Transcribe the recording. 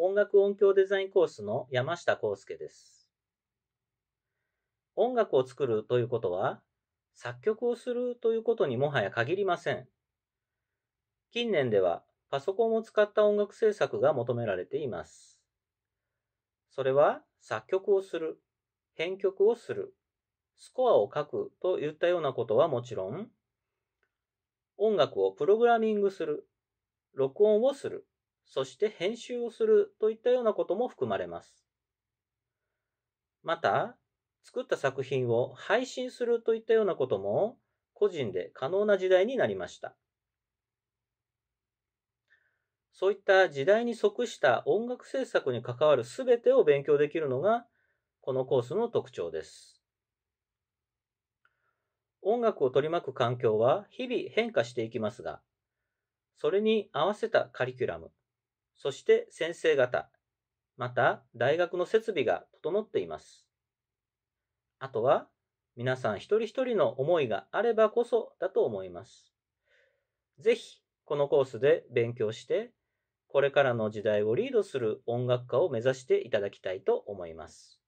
音楽音響デザインコースの山下康介です。音楽を作るということは、作曲をするということにもはや限りません。近年ではパソコンを使った音楽制作が求められています。それは作曲をする、編曲をする、スコアを書くといったようなことはもちろん、音楽をプログラミングする、録音をする、そして編集をするといったようなことも含まれます。また、作った作品を配信するといったようなことも個人で可能な時代になりました。そういった時代に即した音楽制作に関わる全てを勉強できるのがこのコースの特徴です。音楽を取り巻く環境は日々変化していきますが、それに合わせたカリキュラム、そして先生方、また大学の設備が整っています。あとは皆さん一人一人の思いがあればこそだと思います。ぜひこのコースで勉強してこれからの時代をリードする音楽家を目指していただきたいと思います。